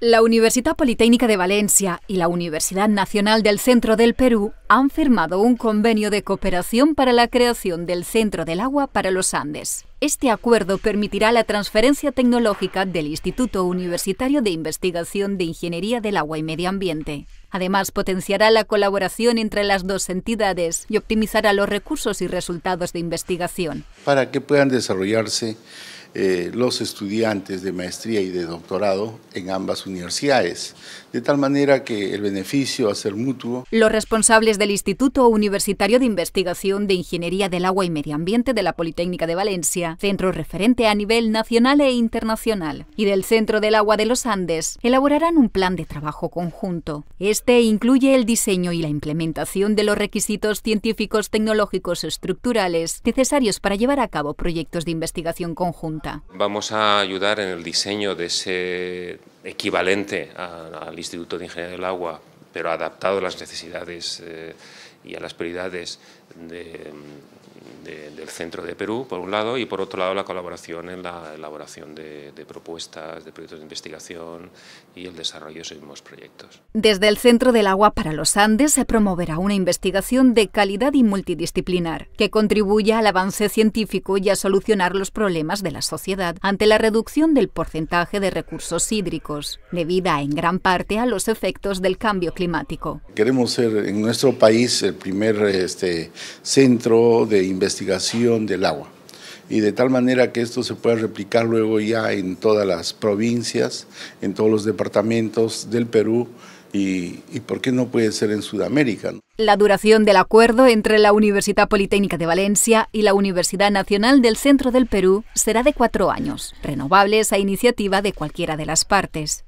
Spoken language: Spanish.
La Universidad Politécnica de Valencia y la Universidad Nacional del Centro del Perú han firmado un convenio de cooperación para la creación del Centro del Agua para los Andes. Este acuerdo permitirá la transferencia tecnológica del Instituto Universitario de Investigación de Ingeniería del Agua y Medio Ambiente. Además, potenciará la colaboración entre las dos entidades y optimizará los recursos y resultados de investigación. Para que puedan desarrollarse eh, los estudiantes de maestría y de doctorado en ambas universidades, de tal manera que el beneficio a ser mutuo. Los responsables del Instituto Universitario de Investigación de Ingeniería del Agua y Medio Ambiente de la Politécnica de Valencia, centro referente a nivel nacional e internacional, y del Centro del Agua de los Andes, elaborarán un plan de trabajo conjunto. Este incluye el diseño y la implementación de los requisitos científicos, tecnológicos, estructurales necesarios para llevar a cabo proyectos de investigación conjunta. Vamos a ayudar en el diseño de ese equivalente al Instituto de Ingeniería del Agua, pero adaptado a las necesidades eh, y a las prioridades de, del centro de Perú, por un lado, y por otro lado la colaboración en la elaboración de, propuestas, de proyectos de investigación y el desarrollo de esos mismos proyectos. Desde el Centro del Agua para los Andes se promoverá una investigación de calidad y multidisciplinar que contribuya al avance científico y a solucionar los problemas de la sociedad ante la reducción del porcentaje de recursos hídricos, debida en gran parte a los efectos del cambio climático. Queremos ser en nuestro país el primer este, centro de investigación del agua y de tal manera que esto se pueda replicar luego ya en todas las provincias, en todos los departamentos del Perú y, por qué no puede ser en Sudamérica. La duración del acuerdo entre la Universidad Politécnica de Valencia y la Universidad Nacional del Centro del Perú será de cuatro años, renovables a iniciativa de cualquiera de las partes.